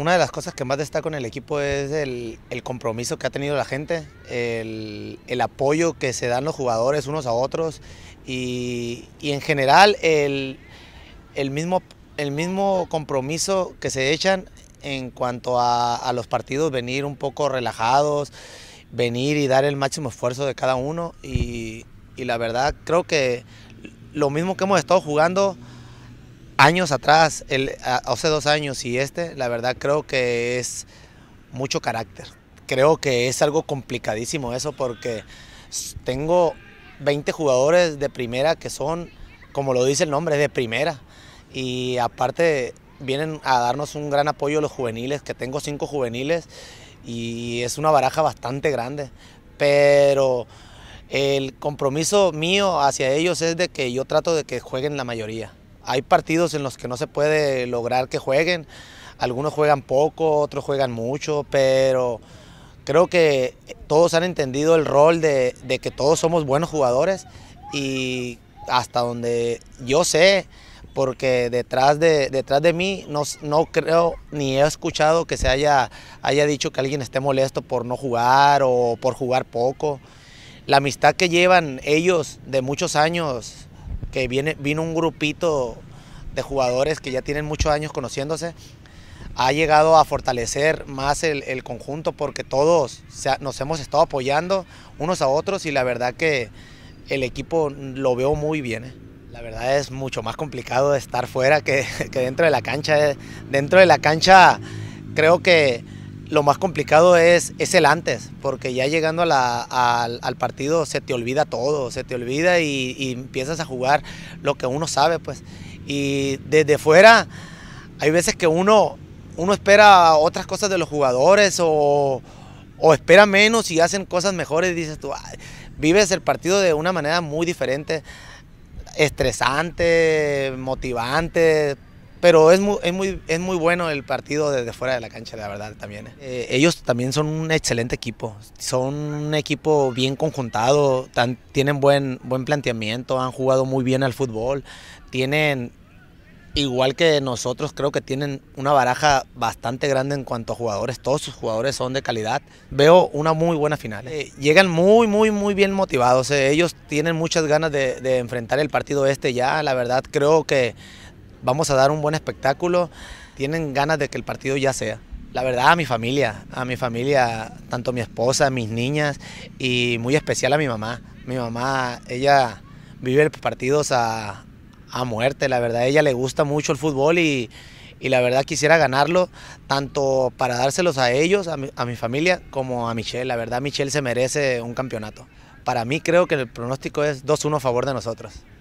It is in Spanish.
una de las cosas que más destaco en el equipo es el, compromiso que ha tenido la gente, el, apoyo que se dan los jugadores unos a otros y, en general el, mismo, el mismo compromiso que se echan en cuanto a, los partidos, venir un poco relajados, venir y dar el máximo esfuerzo de cada uno y, y la verdad creo que lo mismo que hemos estado jugando años atrás, el, hace dos años y este, la verdad creo que es mucho carácter. Creo que es algo complicadísimo eso porque tengo 20 jugadores de primera que son, como lo dice el nombre, de primera. Y aparte vienen a darnos un gran apoyo los juveniles, que tengo cinco juveniles y es una baraja bastante grande. Pero el compromiso mío hacia ellos es de que yo trato de que jueguen la mayoría. Hay partidos en los que no se puede lograr que jueguen. Algunos juegan poco, otros juegan mucho, pero creo que todos han entendido el rol de, que todos somos buenos jugadores y hasta donde yo sé, porque detrás de, detrás de mí no, no creo ni he escuchado que se haya, haya dicho que alguien esté molesto por no jugar o por jugar poco. La amistad que llevan ellos de muchos años que viene, vino un grupito de jugadores que ya tienen muchos años conociéndose, ha llegado a fortalecer más el, conjunto porque todos nos hemos estado apoyando unos a otros y la verdad que el equipo lo veo muy bien. ¿eh? La verdad es mucho más complicado estar fuera que, que dentro de la cancha. ¿eh? Dentro de la cancha creo que lo más complicado es, es el antes, porque ya llegando al partido se te olvida todo, se te olvida y, empiezas a jugar lo que uno sabe, pues. Y desde fuera hay veces que uno, uno espera otras cosas de los jugadores o, espera menos y hacen cosas mejores dices tú, vives el partido de una manera muy diferente, estresante, motivante, pero es muy, muy, es muy bueno el partido desde fuera de la cancha, la verdad, también. ¿eh? Eh, ellos también son un excelente equipo, son un equipo bien conjuntado, tienen buen, buen planteamiento, han jugado muy bien al fútbol, tienen, igual que nosotros, creo que tienen una baraja bastante grande en cuanto a jugadores. Todos sus jugadores son de calidad. Veo una muy buena final. ¿eh? llegan muy, muy, muy bien motivados. ellos tienen muchas ganas de, de, enfrentar el partido este ya. La verdad, creo que vamos a dar un buen espectáculo, tienen ganas de que el partido ya sea. La verdad, a mi familia, a mi familia, tanto mi esposa, mis niñas y muy especial a mi mamá. Mi mamá, ella vive partidos a, muerte, la verdad, ella le gusta mucho el fútbol y, la verdad quisiera ganarlo, tanto para dárselos a ellos, a a mi familia, como a Michelle. La verdad, Michelle se merece un campeonato. Para mí creo que el pronóstico es 2-1 a favor de nosotros.